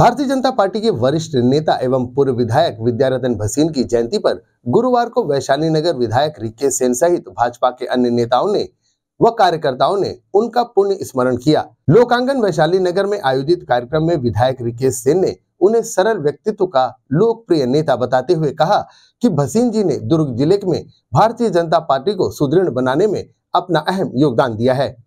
भारतीय जनता पार्टी के वरिष्ठ नेता एवं पूर्व विधायक विद्यारतन भसीन की जयंती पर गुरुवार को वैशाली नगर विधायक रिके सेन सहित भाजपा के अन्य नेताओं ने व कार्यकर्ताओं ने उनका पुण्य स्मरण किया लोकांगन वैशाली नगर में आयोजित कार्यक्रम में विधायक रिकेश सेन ने उन्हें सरल व्यक्तित्व का लोकप्रिय नेता बताते हुए कहा की भसीन जी ने दुर्ग जिले में भारतीय जनता पार्टी को सुदृढ़ बनाने में अपना अहम योगदान दिया है